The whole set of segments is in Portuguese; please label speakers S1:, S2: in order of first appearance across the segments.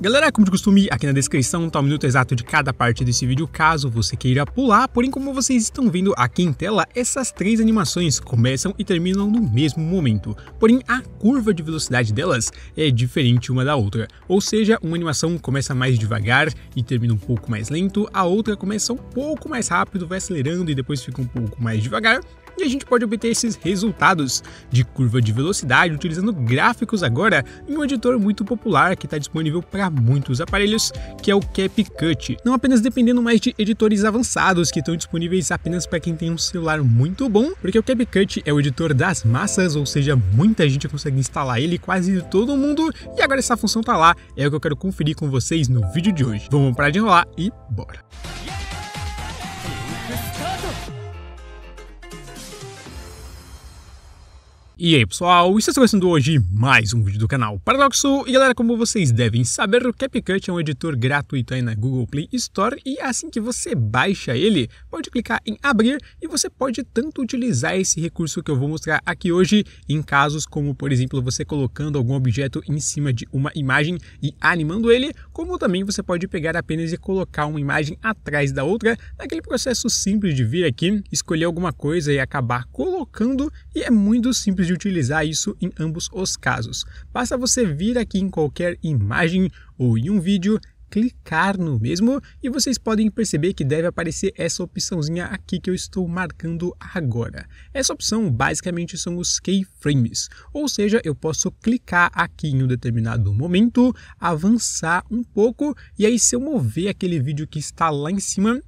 S1: Galera, como de costume, aqui na descrição tá o minuto exato de cada parte desse vídeo, caso você queira pular, porém como vocês estão vendo aqui em tela, essas três animações começam e terminam no mesmo momento, porém a curva de velocidade delas é diferente uma da outra, ou seja, uma animação começa mais devagar e termina um pouco mais lento, a outra começa um pouco mais rápido, vai acelerando e depois fica um pouco mais devagar, e a gente pode obter esses resultados de curva de velocidade utilizando gráficos agora em um editor muito popular que está disponível para muitos aparelhos, que é o CapCut. Não apenas dependendo mais de editores avançados que estão disponíveis apenas para quem tem um celular muito bom, porque o CapCut é o editor das massas, ou seja, muita gente consegue instalar ele, quase todo mundo, e agora essa função está lá, é o que eu quero conferir com vocês no vídeo de hoje. Vamos parar de enrolar e bora! E aí pessoal, está começando hoje mais um vídeo do canal Paradoxo E galera, como vocês devem saber, o CapCut é um editor gratuito aí na Google Play Store E assim que você baixa ele, pode clicar em abrir E você pode tanto utilizar esse recurso que eu vou mostrar aqui hoje Em casos como, por exemplo, você colocando algum objeto em cima de uma imagem e animando ele Como também você pode pegar apenas e colocar uma imagem atrás da outra Naquele processo simples de vir aqui, escolher alguma coisa e acabar colocando E é muito simples de utilizar isso em ambos os casos. Basta você vir aqui em qualquer imagem ou em um vídeo clicar no mesmo e vocês podem perceber que deve aparecer essa opçãozinha aqui que eu estou marcando agora. Essa opção basicamente são os keyframes, ou seja, eu posso clicar aqui em um determinado momento, avançar um pouco e aí se eu mover aquele vídeo que está lá em cima,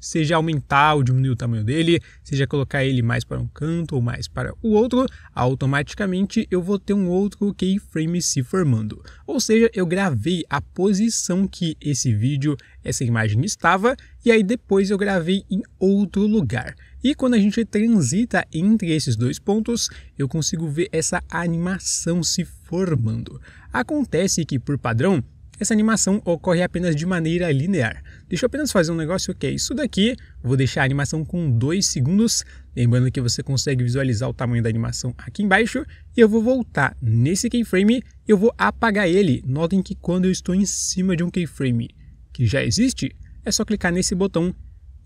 S1: seja aumentar ou diminuir o tamanho dele, seja colocar ele mais para um canto ou mais para o outro, automaticamente eu vou ter um outro keyframe se formando. Ou seja, eu gravei a posição que esse vídeo, essa imagem estava, e aí depois eu gravei em outro lugar. E quando a gente transita entre esses dois pontos, eu consigo ver essa animação se formando. Acontece que, por padrão, essa animação ocorre apenas de maneira linear. Deixa eu apenas fazer um negócio que é isso daqui, vou deixar a animação com 2 segundos, lembrando que você consegue visualizar o tamanho da animação aqui embaixo, e eu vou voltar nesse keyframe, eu vou apagar ele, notem que quando eu estou em cima de um keyframe que já existe, é só clicar nesse botão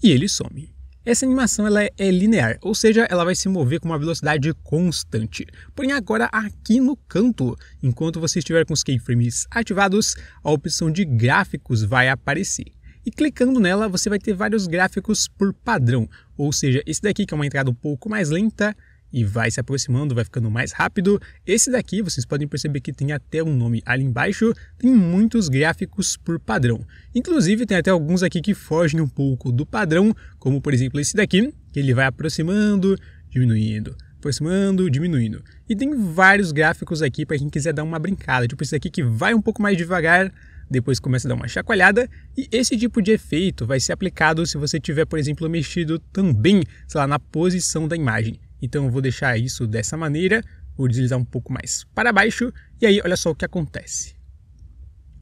S1: e ele some. Essa animação ela é linear, ou seja, ela vai se mover com uma velocidade constante. Porém, agora aqui no canto, enquanto você estiver com os keyframes ativados, a opção de gráficos vai aparecer. E clicando nela, você vai ter vários gráficos por padrão, ou seja, esse daqui que é uma entrada um pouco mais lenta, e vai se aproximando, vai ficando mais rápido. Esse daqui, vocês podem perceber que tem até um nome ali embaixo, tem muitos gráficos por padrão. Inclusive, tem até alguns aqui que fogem um pouco do padrão, como por exemplo esse daqui, que ele vai aproximando, diminuindo, aproximando, diminuindo. E tem vários gráficos aqui para quem quiser dar uma brincada, tipo esse daqui que vai um pouco mais devagar, depois começa a dar uma chacoalhada e esse tipo de efeito vai ser aplicado se você tiver, por exemplo, mexido também, sei lá, na posição da imagem. Então eu vou deixar isso dessa maneira, vou deslizar um pouco mais para baixo e aí olha só o que acontece.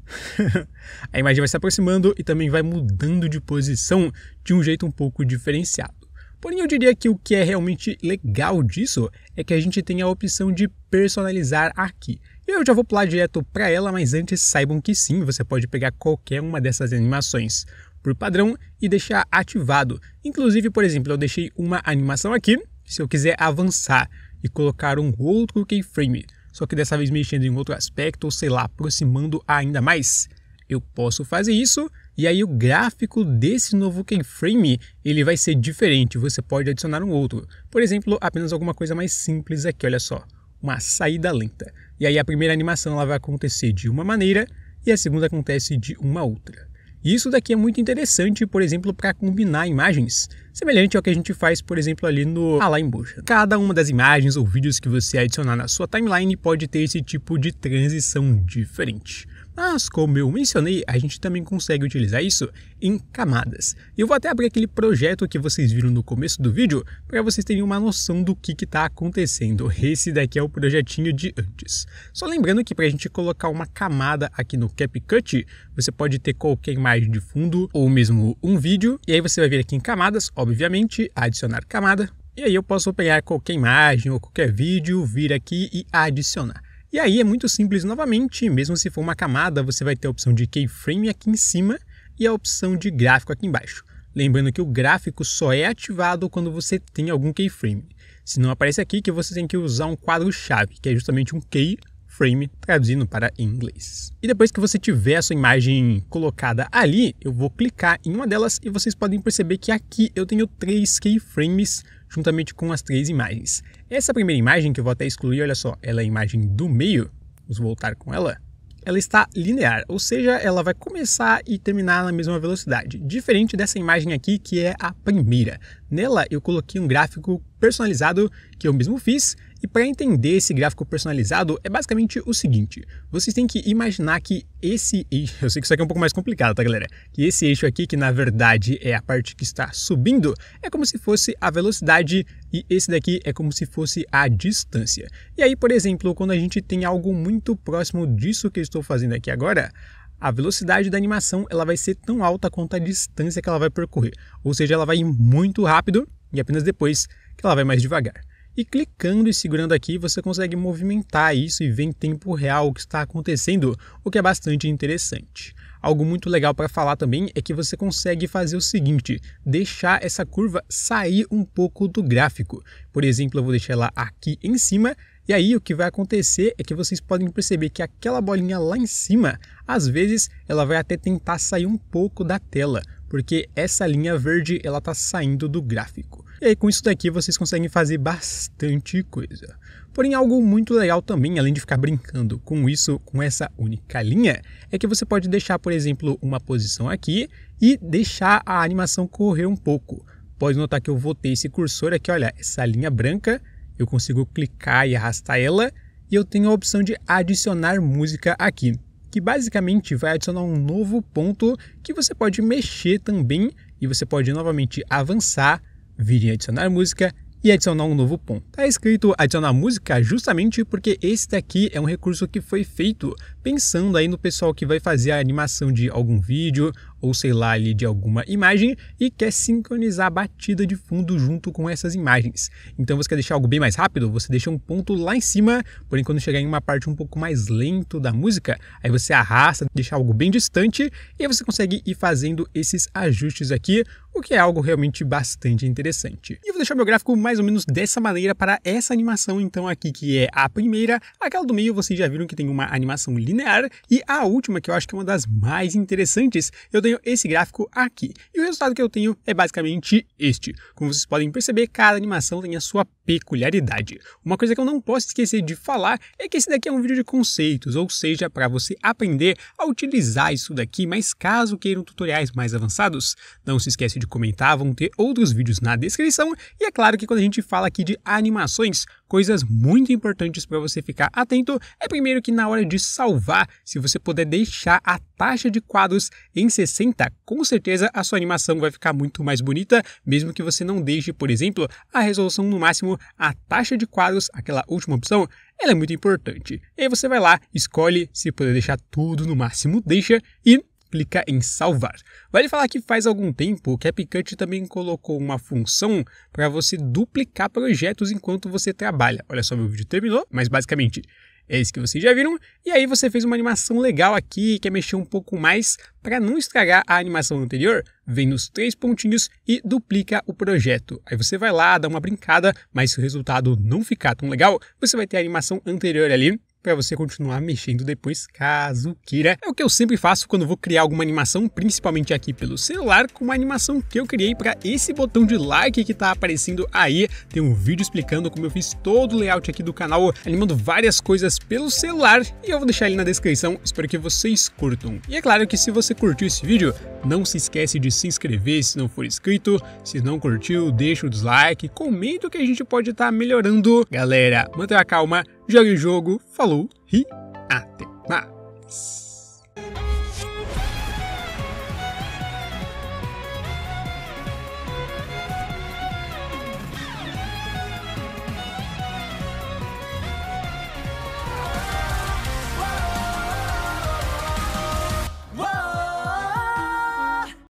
S1: a imagem vai se aproximando e também vai mudando de posição de um jeito um pouco diferenciado. Porém, eu diria que o que é realmente legal disso é que a gente tem a opção de personalizar aqui. Eu já vou pular direto para ela, mas antes saibam que sim, você pode pegar qualquer uma dessas animações por padrão e deixar ativado. Inclusive, por exemplo, eu deixei uma animação aqui, se eu quiser avançar e colocar um outro keyframe, só que dessa vez mexendo em outro aspecto, ou sei lá, aproximando ainda mais, eu posso fazer isso e aí o gráfico desse novo keyframe ele vai ser diferente, você pode adicionar um outro. Por exemplo, apenas alguma coisa mais simples aqui, olha só, uma saída lenta. E aí a primeira animação ela vai acontecer de uma maneira e a segunda acontece de uma outra. E isso daqui é muito interessante, por exemplo, para combinar imagens, semelhante ao que a gente faz, por exemplo, ali no Alainbucha. Cada uma das imagens ou vídeos que você adicionar na sua timeline pode ter esse tipo de transição diferente. Mas, como eu mencionei, a gente também consegue utilizar isso em camadas. Eu vou até abrir aquele projeto que vocês viram no começo do vídeo para vocês terem uma noção do que está acontecendo. Esse daqui é o projetinho de antes. Só lembrando que para a gente colocar uma camada aqui no CapCut, você pode ter qualquer imagem de fundo ou mesmo um vídeo. E aí você vai vir aqui em camadas, obviamente, adicionar camada. E aí eu posso pegar qualquer imagem ou qualquer vídeo, vir aqui e adicionar. E aí é muito simples novamente, mesmo se for uma camada, você vai ter a opção de keyframe aqui em cima e a opção de gráfico aqui embaixo. Lembrando que o gráfico só é ativado quando você tem algum keyframe. Se não aparece aqui que você tem que usar um quadro-chave, que é justamente um keyframe traduzindo para inglês. E depois que você tiver a sua imagem colocada ali, eu vou clicar em uma delas e vocês podem perceber que aqui eu tenho três keyframes juntamente com as três imagens. Essa primeira imagem, que eu vou até excluir, olha só, ela é a imagem do meio, vamos voltar com ela, ela está linear, ou seja, ela vai começar e terminar na mesma velocidade, diferente dessa imagem aqui que é a primeira. Nela eu coloquei um gráfico personalizado que eu mesmo fiz, e para entender esse gráfico personalizado, é basicamente o seguinte: vocês têm que imaginar que esse eixo, eu sei que isso aqui é um pouco mais complicado, tá galera? Que esse eixo aqui, que na verdade é a parte que está subindo, é como se fosse a velocidade e esse daqui é como se fosse a distância. E aí, por exemplo, quando a gente tem algo muito próximo disso que eu estou fazendo aqui agora, a velocidade da animação ela vai ser tão alta quanto a distância que ela vai percorrer, ou seja, ela vai ir muito rápido e apenas depois que ela vai mais devagar. E clicando e segurando aqui, você consegue movimentar isso e ver em tempo real o que está acontecendo, o que é bastante interessante. Algo muito legal para falar também é que você consegue fazer o seguinte: deixar essa curva sair um pouco do gráfico. Por exemplo, eu vou deixar ela aqui em cima. E aí, o que vai acontecer é que vocês podem perceber que aquela bolinha lá em cima, às vezes, ela vai até tentar sair um pouco da tela, porque essa linha verde ela está saindo do gráfico. E aí, com isso daqui vocês conseguem fazer bastante coisa. Porém, algo muito legal também, além de ficar brincando com isso, com essa única linha, é que você pode deixar, por exemplo, uma posição aqui e deixar a animação correr um pouco. Pode notar que eu voltei esse cursor aqui, olha, essa linha branca, eu consigo clicar e arrastar ela, e eu tenho a opção de adicionar música aqui, que basicamente vai adicionar um novo ponto que você pode mexer também, e você pode novamente avançar Virem adicionar música e adicionar um novo ponto. Está escrito adicionar música justamente porque esse daqui é um recurso que foi feito pensando aí no pessoal que vai fazer a animação de algum vídeo ou sei lá ali de alguma imagem e quer sincronizar a batida de fundo junto com essas imagens. Então você quer deixar algo bem mais rápido, você deixa um ponto lá em cima, porém quando chegar em uma parte um pouco mais lento da música, aí você arrasta, deixa algo bem distante e você consegue ir fazendo esses ajustes aqui, o que é algo realmente bastante interessante. E eu vou deixar meu gráfico mais ou menos dessa maneira para essa animação então aqui que é a primeira, aquela do meio vocês já viram que tem uma animação linear linear. E a última, que eu acho que é uma das mais interessantes, eu tenho esse gráfico aqui. E o resultado que eu tenho é basicamente este. Como vocês podem perceber, cada animação tem a sua peculiaridade. Uma coisa que eu não posso esquecer de falar é que esse daqui é um vídeo de conceitos, ou seja, para você aprender a utilizar isso daqui, mas caso queiram tutoriais mais avançados, não se esquece de comentar, vão ter outros vídeos na descrição, e é claro que quando a gente fala aqui de animações, coisas muito importantes para você ficar atento é primeiro que na hora de salvar, se você puder deixar a taxa de quadros em 60, com certeza a sua animação vai ficar muito mais bonita, mesmo que você não deixe, por exemplo, a resolução no máximo a taxa de quadros, aquela última opção, ela é muito importante. E aí você vai lá, escolhe se poder deixar tudo no máximo, deixa e clica em salvar. Vale falar que faz algum tempo que a Picante também colocou uma função para você duplicar projetos enquanto você trabalha. Olha só, meu vídeo terminou, mas basicamente esse é que vocês já viram. E aí você fez uma animação legal aqui, quer é mexer um pouco mais para não estragar a animação anterior? Vem nos três pontinhos e duplica o projeto. Aí você vai lá, dá uma brincada, mas se o resultado não ficar tão legal, você vai ter a animação anterior ali para você continuar mexendo depois, caso queira. É o que eu sempre faço quando vou criar alguma animação, principalmente aqui pelo celular, com uma animação que eu criei para esse botão de like que está aparecendo aí. Tem um vídeo explicando como eu fiz todo o layout aqui do canal, animando várias coisas pelo celular, e eu vou deixar ele na descrição. Espero que vocês curtam. E é claro que se você curtiu esse vídeo, não se esquece de se inscrever se não for inscrito. Se não curtiu, deixa o dislike, comenta o que a gente pode estar tá melhorando. Galera, mantenha a calma Jogue o jogo, falou e até mais!